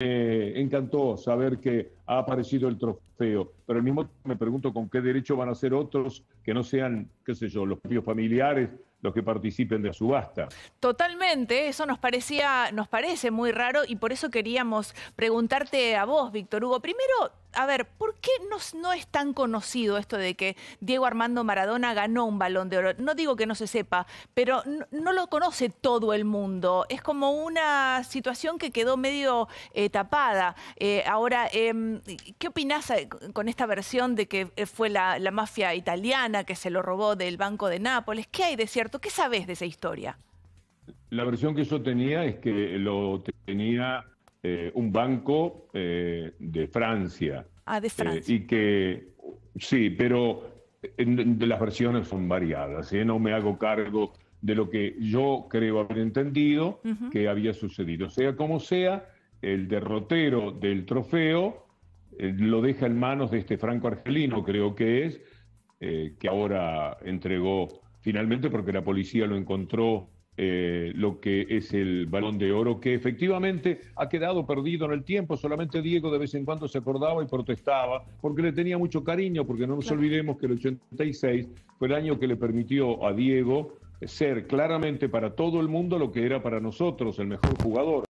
me encantó saber que ha aparecido el trofeo, pero al mismo tiempo me pregunto con qué derecho van a ser otros que no sean, qué sé yo, los propios familiares los que participen de la subasta. Totalmente, eso nos parecía, nos parece muy raro y por eso queríamos preguntarte a vos, Víctor Hugo. Primero, a ver, ¿por qué no, no, es tan conocido esto de que Diego Armando Maradona ganó un balón de oro? No digo que no se sepa, pero no, lo conoce todo el mundo. Es como una situación que quedó medio eh, tapada. Eh, ahora, em, ¿qué opinas eh, con esta versión de que fue la, la, mafia italiana que se lo robó del Banco de Nápoles? ¿Qué hay de cierto? ¿Qué sabes de esa historia? La versión que yo tenía es que lo tenía eh, un banco eh, de Francia. Ah, de eh, Francia. y que, sí, pero las versiones son variadas. No me hago cargo de lo que yo creo haber entendido que había sucedido. Sea como sea, el derrotero del trofeo lo deja en manos de este franco argelino, creo que es, que ahora entregó finalmente porque la policía lo encontró eh, lo que es el balón de oro, que efectivamente ha quedado perdido en el tiempo, solamente Diego de vez en cuando se acordaba y protestaba, porque le tenía mucho cariño, porque no nos olvidemos que el 86 fue el año que le permitió a Diego ser claramente para todo el mundo lo que era para nosotros, el mejor jugador.